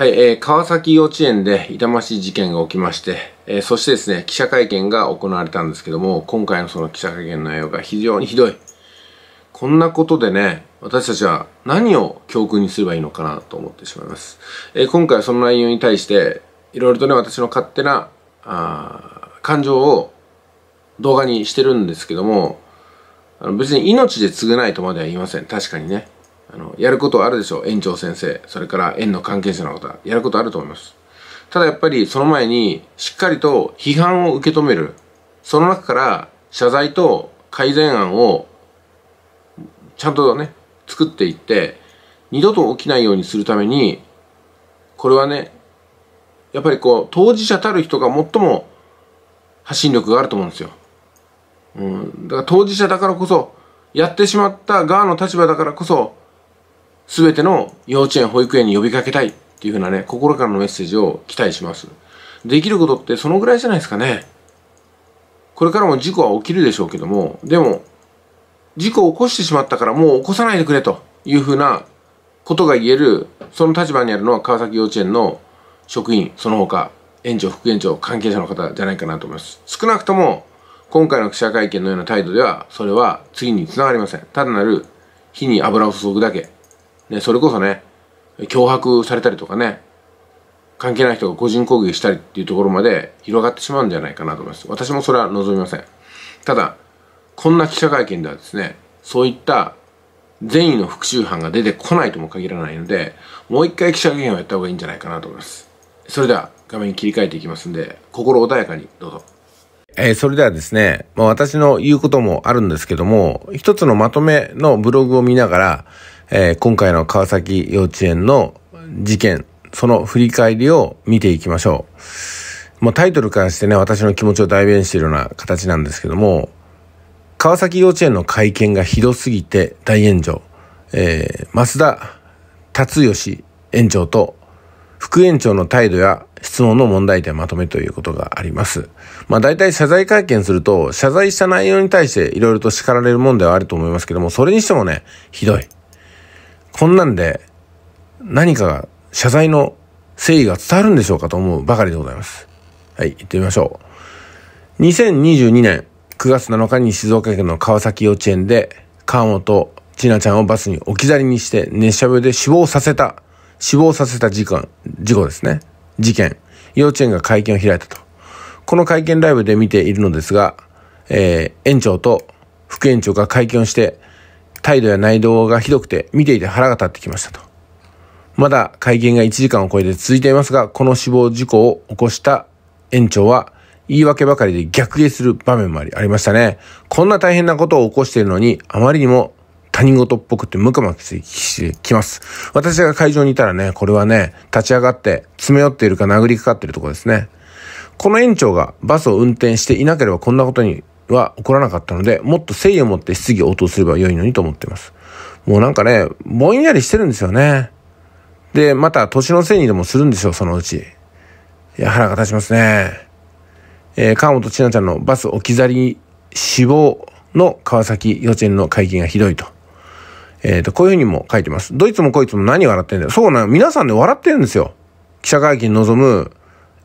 はい、えー、川崎幼稚園で痛ましい事件が起きまして、えー、そしてですね、記者会見が行われたんですけども、今回のその記者会見の内容が非常にひどい。こんなことでね、私たちは何を教訓にすればいいのかなと思ってしまいます。えー、今回はその内容に対して、いろいろとね、私の勝手な、あ感情を動画にしてるんですけども、あの別に命で償いとまでは言いません。確かにね。あの、やることあるでしょう。園長先生、それから園の関係者の方、やることあると思います。ただやっぱりその前に、しっかりと批判を受け止める。その中から、謝罪と改善案を、ちゃんとね、作っていって、二度と起きないようにするために、これはね、やっぱりこう、当事者たる人が最も発信力があると思うんですよ。うん。だから当事者だからこそ、やってしまった側の立場だからこそ、すべての幼稚園、保育園に呼びかけたいっていうふうなね、心からのメッセージを期待します。できることってそのぐらいじゃないですかね。これからも事故は起きるでしょうけども、でも、事故を起こしてしまったからもう起こさないでくれというふうなことが言える、その立場にあるのは川崎幼稚園の職員、その他、園長、副園長、関係者の方じゃないかなと思います。少なくとも、今回の記者会見のような態度では、それは次につながりません。単なる火に油を注ぐだけね、それこそね脅迫されたりとかね関係ない人が個人攻撃したりっていうところまで広がってしまうんじゃないかなと思います私もそれは望みませんただこんな記者会見ではですねそういった善意の復讐犯が出てこないとも限らないのでもう一回記者会見をやった方がいいんじゃないかなと思いますそれでは画面切り替えていきますんで心穏やかにどうぞえー、それではですね、まあ、私の言うこともあるんですけども、一つのまとめのブログを見ながら、えー、今回の川崎幼稚園の事件、その振り返りを見ていきましょう。まうタイトルからしてね、私の気持ちを代弁しているような形なんですけども、川崎幼稚園の会見がひどすぎて大炎上。えー、増田達義園長と副園長の態度や質問の問題点まとめということがあります。まあ大体謝罪会見すると、謝罪した内容に対していろいろと叱られるもんではあると思いますけども、それにしてもね、ひどい。こんなんで何かが謝罪の誠意が伝わるんでしょうかと思うばかりでございます。はい、行ってみましょう。2022年9月7日に静岡県の川崎幼稚園で川本千奈ちゃんをバスに置き去りにして熱射病で死亡させた、死亡させた事故、事故ですね。事件。幼稚園が会見を開いたと。この会見ライブで見ているのですが、えー、園長と副園長が会見をして、態度や内容がひどくて見ていて腹が立ってきましたと。まだ会見が1時間を超えて続いていますが、この死亡事故を起こした園長は言い訳ばかりで逆下する場面もありありましたね。こんな大変なことを起こしているのに、あまりにも他人事っぽくてムカムカしてきます。私が会場にいたらね、これはね、立ち上がって詰め寄っているか殴りかかっているところですね。この園長がバスを運転していなければこんなことには起こらなかったので、もっと誠意を持って質疑応答すれば良いのにと思っています。もうなんかね、ぼんやりしてるんですよね。で、また年のせいにでもするんでしょう、そのうち。いや、腹が立ちますね。えー、川本千奈ちゃんのバス置き去り死亡の川崎幼稚園の会見がひどいと。えっ、ー、と、こういうふうにも書いてます。どいつもこいつも何笑ってんだよ。そうなの。皆さんで笑ってるんですよ。記者会見に臨む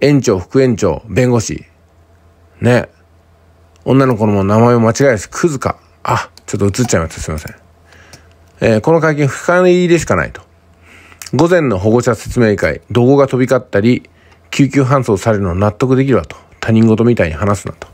園長、副園長、弁護士。ね。女の子の名前を間違えずくクズか。あ、ちょっと映っちゃいました。すいません。えー、この会見深入りでしかないと。午前の保護者説明会、怒号が飛び交ったり、救急搬送されるのを納得できるわと。他人事みたいに話すなと。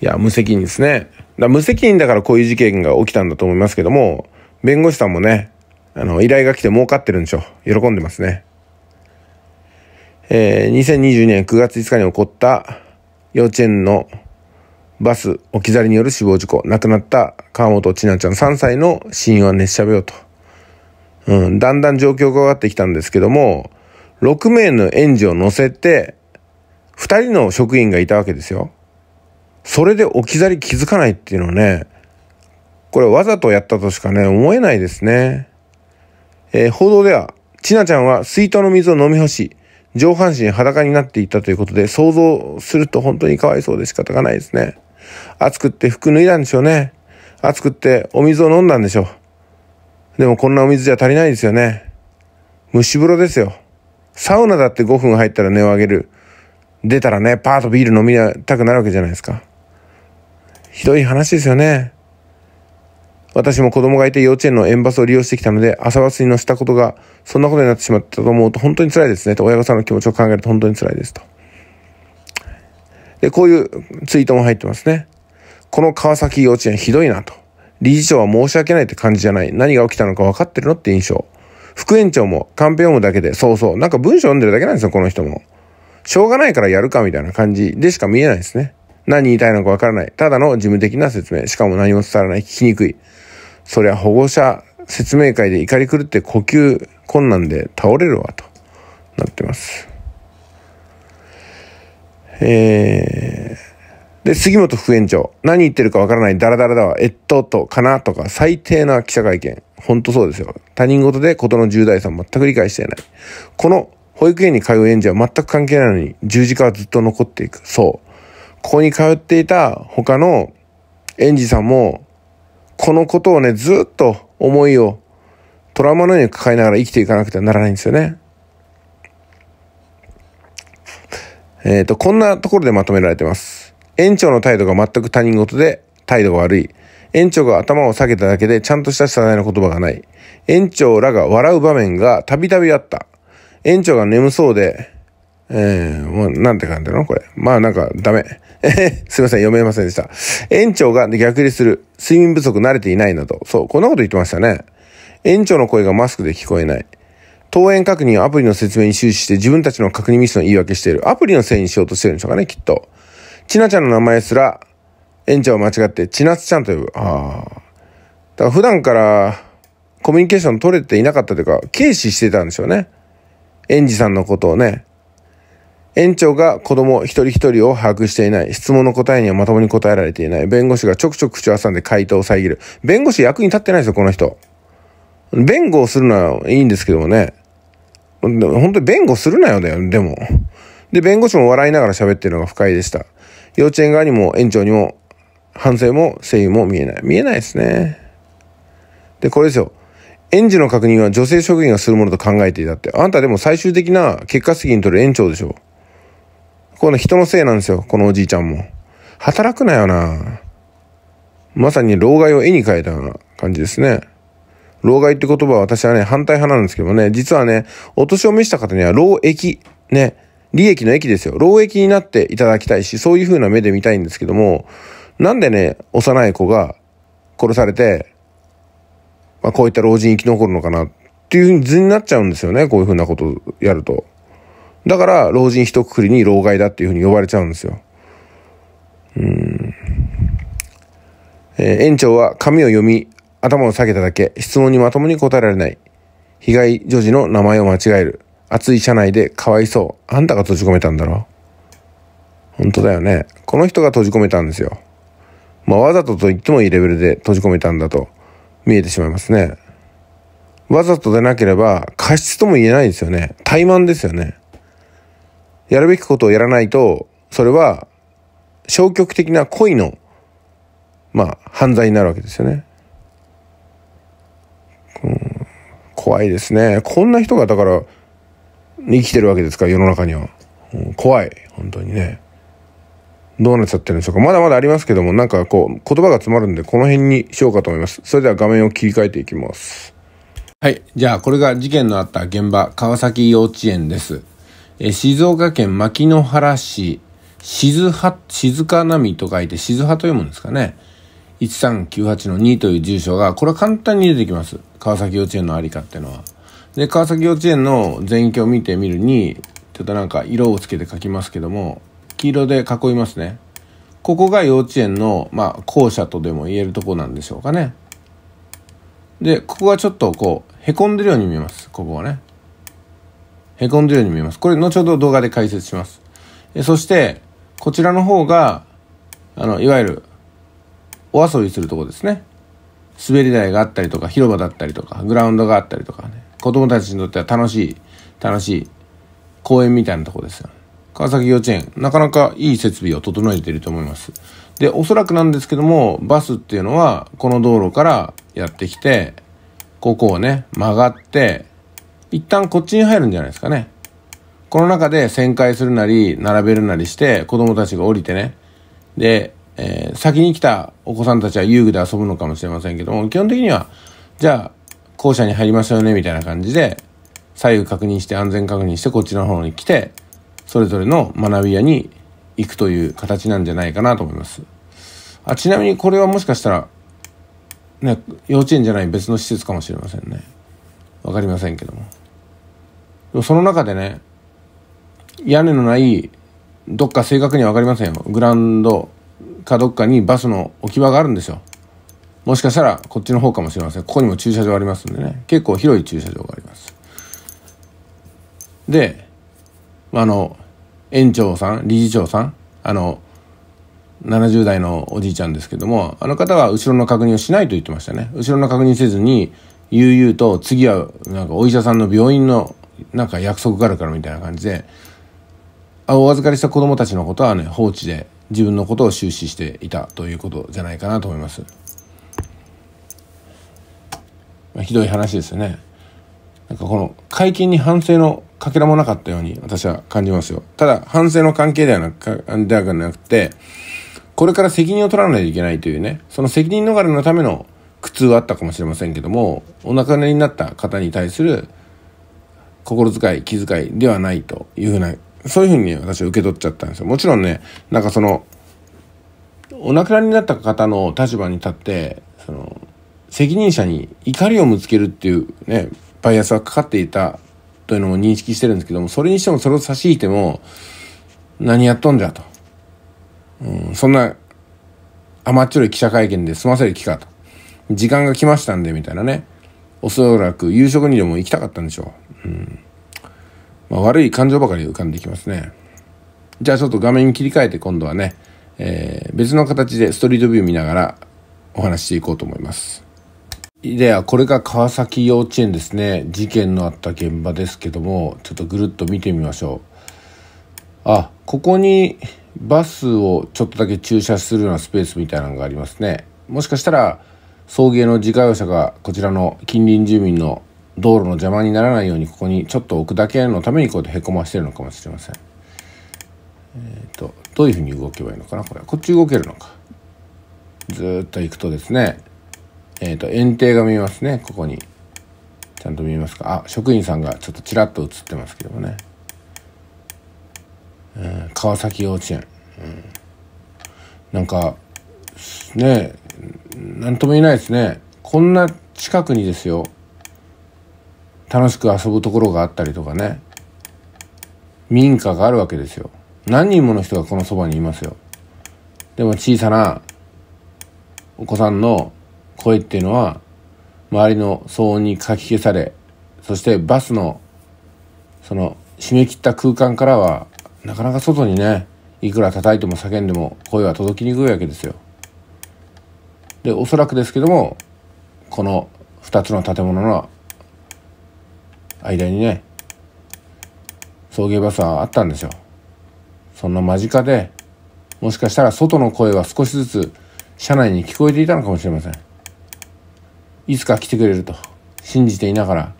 いや、無責任ですね。だ無責任だからこういう事件が起きたんだと思いますけども、弁護士さんもね、あの、依頼が来て儲かってるんでしょう。喜んでますね。えー、2022年9月5日に起こった幼稚園のバス置き去りによる死亡事故、亡くなった川本千奈ちゃん3歳の死因は熱射病と。うん、だんだん状況が上がってきたんですけども、6名の園児を乗せて、2人の職員がいたわけですよ。それで置き去り気づかないっていうのはね、これわざとやったとしかね、思えないですね。えー、報道では、千奈ちゃんは水筒の水を飲み干し、上半身裸になっていたということで、想像すると本当にかわいそうで仕方がないですね。暑くって服脱いだんでしょうね。暑くってお水を飲んだんでしょう。でもこんなお水じゃ足りないですよね。蒸し風呂ですよ。サウナだって5分入ったら値を上げる。出たらね、パーとビール飲みたくなるわけじゃないですか。ひどい話ですよね。私も子供がいて幼稚園の園バスを利用してきたので、朝バスに乗せたことが、そんなことになってしまったと思うと本当に辛いですね。と親御さんの気持ちを考えると本当に辛いですと。で、こういうツイートも入ってますね。この川崎幼稚園ひどいなと。理事長は申し訳ないって感じじゃない。何が起きたのか分かってるのって印象。副園長もカンペ読むだけで、そうそう。なんか文章読んでるだけなんですよ、この人も。しょうがないからやるかみたいな感じでしか見えないですね。何言いたいのか分からない。ただの事務的な説明。しかも何も伝わらない。聞きにくい。そりゃ保護者説明会で怒り狂って呼吸困難で倒れるわ、となってます。えー、で、杉本副園長。何言ってるかわからない。ダラダラだわ。えっと、と、かなとか、最低な記者会見。ほんとそうですよ。他人事で事の重大さ全く理解していない。この保育園に通う園児は全く関係ないのに、十字架はずっと残っていく。そう。ここに通っていた他の園児さんも、このことをね、ずっと思いをトラウマのように抱えながら生きていかなくてはならないんですよね。えっ、ー、と、こんなところでまとめられてます。園長の態度が全く他人事で態度が悪い。園長が頭を下げただけでちゃんとした謝罪の言葉がない。園長らが笑う場面がたびたびあった。園長が眠そうで、えー、もうなんて感じなのこれ。まあなんかダメ。えすいません、読めませんでした。園長が逆流する。睡眠不足慣れていないなど。そう、こんなこと言ってましたね。園長の声がマスクで聞こえない。登園確認をアプリの説明に終始して自分たちの確認ミスの言い訳している。アプリのせいにしようとしてるんでしょうかね、きっと。ちなちゃんの名前すら、園長を間違って、ちなつちゃんと呼ぶ。ああ。だから普段からコミュニケーション取れていなかったというか、軽視してたんでしょうね。園児さんのことをね。園長が子供一人一人を把握していない。質問の答えにはまともに答えられていない。弁護士がちょくちょく口を挟んで回答を遮る。弁護士役に立ってないですよ、この人。弁護をするのはいいんですけどもね。本当に弁護するなよだよ、でも。で、弁護士も笑いながら喋ってるのが不快でした。幼稚園側にも園長にも、反省も声優も見えない。見えないですね。で、これですよ。園児の確認は女性職員がするものと考えていたって。あんたでも最終的な結果責任取る園長でしょ。この人のせいなんですよ。このおじいちゃんも。働くなよな。まさに老害を絵に描いたような感じですね。老害って言葉は私はね、反対派なんですけどね、実はね、お年を召した方には、老益、ね、利益の益ですよ。老益になっていただきたいし、そういう風な目で見たいんですけども、なんでね、幼い子が殺されて、まあ、こういった老人生き残るのかなっていう風に図になっちゃうんですよね。こういう風なことやると。だから、老人一括りに老害だっていう風に呼ばれちゃうんですよ。うん。えー、園長は紙を読み、頭を下げただけ、質問にまともに答えられない。被害女児の名前を間違える。熱い車内でかわいそう。あんたが閉じ込めたんだろ本当だよね。この人が閉じ込めたんですよ。まあ、わざとと言ってもいいレベルで閉じ込めたんだと見えてしまいますね。わざとでなければ過失とも言えないですよね。怠慢ですよね。やるべきことをやらないと、それは消極的な恋の、まあ、犯罪になるわけですよね。うん、怖いですね。こんな人がだから、生きてるわけですから、世の中には。うん、怖い。本当にね。どうなっちゃってるんでしょうか。まだまだありますけども、なんかこう、言葉が詰まるんで、この辺にしようかと思います。それでは画面を切り替えていきます。はい。じゃあ、これが事件のあった現場、川崎幼稚園です。え静岡県牧之原市、静葉、静か波と書いて静葉と読むんですかね。1398-2という住所が、これは簡単に出てきます。川崎幼稚園のありかっていうのは。で、川崎幼稚園の全域を見てみるに、ちょっとなんか色をつけて書きますけども、黄色で囲いますね。ここが幼稚園の、まあ、校舎とでも言えるとこなんでしょうかね。で、ここがちょっとこう、凹んでるように見えます。ここはね。凹んでるように見えます。これ、後ほど動画で解説します。えそして、こちらの方が、あの、いわゆるお遊びするとこですね滑り台があったりとか広場だったりとかグラウンドがあったりとかね子供たちにとっては楽しい楽しい公園みたいなとこですよ川崎幼稚園なかなかいい設備を整えていると思いますでおそらくなんですけどもバスっていうのはこの道路からやってきてここをね曲がって一旦こっちに入るんじゃないですかねこの中で旋回するなり並べるなりして子供たちが降りてねでえー、先に来たお子さんたちは遊具で遊ぶのかもしれませんけども、基本的には、じゃあ、校舎に入りましょうね、みたいな感じで、左右確認して安全確認してこっちの方に来て、それぞれの学び屋に行くという形なんじゃないかなと思います。あちなみにこれはもしかしたら、ね、幼稚園じゃない別の施設かもしれませんね。わかりませんけども。でもその中でね、屋根のない、どっか正確には分かりませんよ。グラウンド、かどっかにバスの置き場があるんですよ。もしかしたらこっちの方かもしれません。ここにも駐車場ありますんでね。結構広い駐車場があります。で、あの、園長さん、理事長さん、あの、70代のおじいちゃんですけども、あの方は後ろの確認をしないと言ってましたね。後ろの確認せずに、悠々と次はなんかお医者さんの病院のなんか約束があるからみたいな感じで、あお預かりした子供たちのことはね、放置で自分のことを終始していたということじゃないかなと思います。まあ、ひどい話ですよね。なんかこの解禁に反省のかけらもなかったように私は感じますよ。ただ反省の関係ではなく、ではなくて、これから責任を取らないといけないというね、その責任逃れのための苦痛はあったかもしれませんけども、お亡くなりになった方に対する心遣い、気遣いではないというふうなそういうふうに私は受け取っちゃったんですよ。もちろんね、なんかその、お亡くなりになった方の立場に立って、その、責任者に怒りをぶつけるっていうね、バイアスはかかっていたというのも認識してるんですけども、それにしてもそれを差し引いても、何やっとんじゃと。うん、そんな甘っちょい記者会見で済ませる気かと。時間が来ましたんで、みたいなね。おそらく夕食にでも行きたかったんでしょう。うんまあ、悪い感情ばかり浮かんできますね。じゃあちょっと画面切り替えて今度はね、えー、別の形でストリートビュー見ながらお話していこうと思います。ではこれが川崎幼稚園ですね事件のあった現場ですけどもちょっとぐるっと見てみましょうあここにバスをちょっとだけ駐車するようなスペースみたいなのがありますねもしかしたら送迎の自家用車がこちらの近隣住民の道路の邪魔にならないようにここにちょっと置くだけのためにこうやってへこませてるのかもしれません。えっ、ー、とどういうふうに動けばいいのかなこれこっち動けるのか。ずっと行くとですねえっ、ー、と園庭が見えますねここに。ちゃんと見えますかあ職員さんがちょっとちらっと映ってますけどもね。うん、川崎幼稚園、うん、なんかね何とも言えないですねこんな近くにですよ楽しく遊ぶところがあったりとかね民家があるわけですよ何人もの人がこのそばにいますよでも小さなお子さんの声っていうのは周りの騒音にかき消されそしてバスのその締め切った空間からはなかなか外にねいくら叩いても叫んでも声は届きにくいわけですよ。でおそらくですけどもこの2つの建物の間にね、送迎バスはあったんですよ。そんな間近で、もしかしたら外の声は少しずつ車内に聞こえていたのかもしれません。いつか来てくれると信じていながら、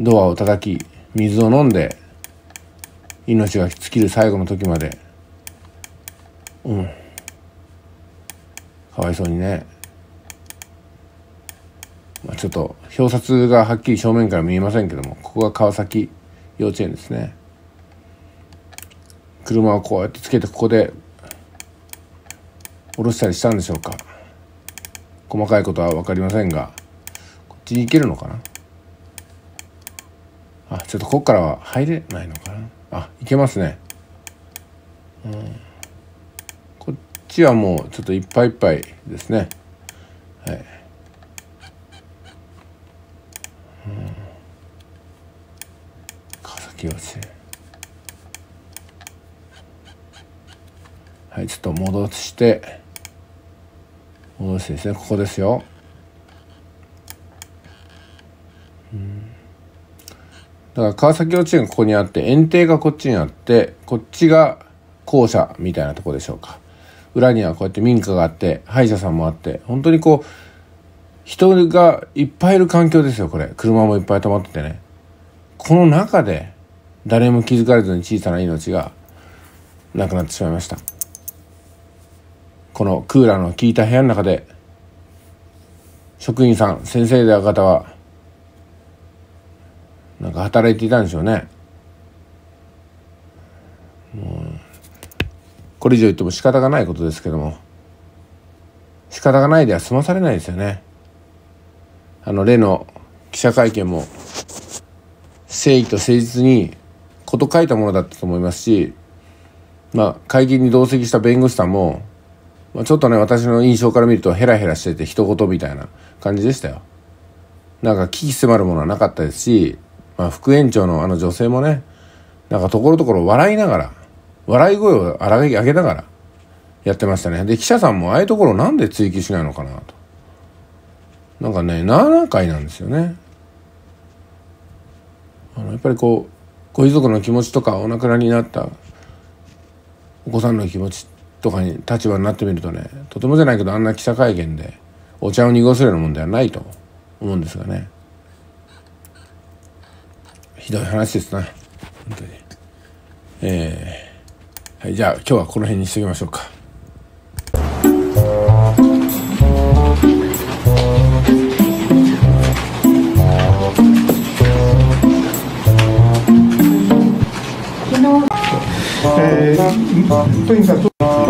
ドアを叩き、水を飲んで、命が尽きる最後の時まで、うん。かわいそうにね。まあ、ちょっと表札がはっきり正面から見えませんけどもここが川崎幼稚園ですね車をこうやってつけてここで下ろしたりしたんでしょうか細かいことは分かりませんがこっちに行けるのかなあちょっとここからは入れないのかなあ行けますねうんこっちはもうちょっといっぱいいっぱいですねはいはいちょっと戻して戻してですねここですよ、うん、だから川崎幼稚園がここにあって園庭がこっちにあってこっちが校舎みたいなとこでしょうか裏にはこうやって民家があって歯医者さんもあって本当にこう人がいっぱいいる環境ですよこれ車もいっぱい止まっててねこの中で誰も気づかれずに小さな命がなくなってしまいましたこのクーラーの効いた部屋の中で職員さん先生である方はなんか働いていたんでしょうねもうこれ以上言っても仕方がないことですけども仕方がないでは済まされないですよねあの例の記者会見も誠意と誠実にこと書いたものだったと思いますし、まあ、会見に同席した弁護士さんも、まあ、ちょっとね私の印象から見るとヘラヘラしてて一言みたいな感じでしたよ。なんか危機迫るものはなかったですし、まあ、副園長のあの女性もねなんかところどころ笑いながら笑い声を荒げ上げながらやってましたねで記者さんもああいうところなんで追及しないのかなとなんかね7回なんですよねあのやっぱりこうご遺族の気持ちとかお亡くなりになったお子さんの気持ちとかに立場になってみるとねとてもじゃないけどあんな記者会見でお茶を濁すようなもんではないと思うんですがねひどい話ですな本当にえー、はいじゃあ今日はこの辺にしておきましょうか。嗯，对的。